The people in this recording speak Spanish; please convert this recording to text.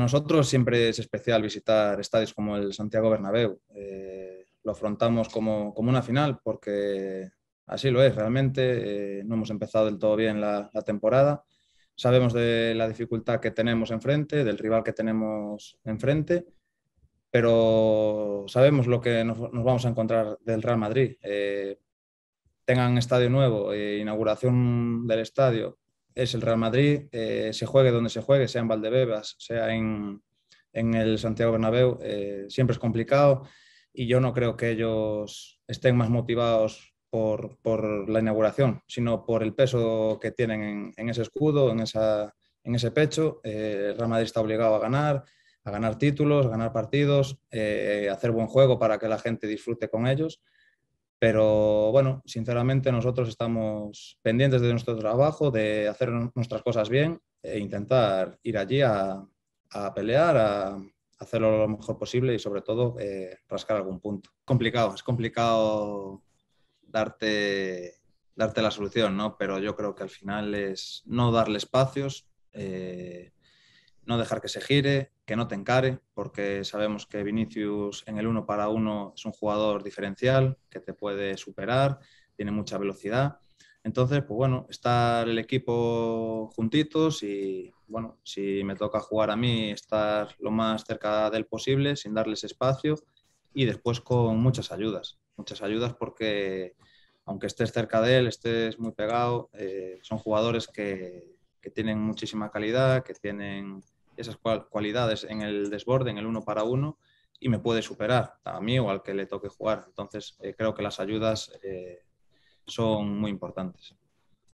Nosotros siempre es especial visitar estadios como el Santiago Bernabéu. Eh, lo afrontamos como, una final porque así lo es realmente. Eh, no hemos empezado del todo bien la, temporada. Sabemos de la dificultad que tenemos enfrente, del rival que tenemos enfrente, pero sabemos lo que nos, vamos a encontrar del Real Madrid. Eh, tengan estadio nuevo, e inauguración del estadio, es el Real Madrid, eh, se juegue donde se juegue, sea en Valdebebas, sea en, el Santiago Bernabéu, eh, siempre es complicado y yo no creo que ellos estén más motivados por, la inauguración, sino por el peso que tienen en, ese escudo, en, ese pecho. el eh, Real Madrid está obligado a ganar, a ganar títulos, a ganar partidos, a hacer buen juego para que la gente disfrute con ellos pero bueno, sinceramente nosotros estamos pendientes de nuestro trabajo, de hacer nuestras cosas bien e intentar ir allí a, pelear, a, hacerlo lo mejor posible y sobre todo eh, rascar algún punto. Complicado, es complicado darte, darte la solución, ¿no? Pero yo creo que al final es no darle espacios, eh, no dejar que se gire, que no te encare, porque sabemos que Vinicius en el uno para uno es un jugador diferencial, que te puede superar, tiene mucha velocidad. Entonces, pues bueno, estar el equipo juntitos y bueno, si me toca jugar a mí, estar lo más cerca del posible, sin darles espacio y después con muchas ayudas. Muchas ayudas porque aunque estés cerca de él, estés muy pegado, eh, son jugadores que, que tienen muchísima calidad, que tienen esas cualidades en el desborde, en el uno para uno, y me puede superar a mí o al que le toque jugar. Entonces, eh, creo que las ayudas eh, son muy importantes.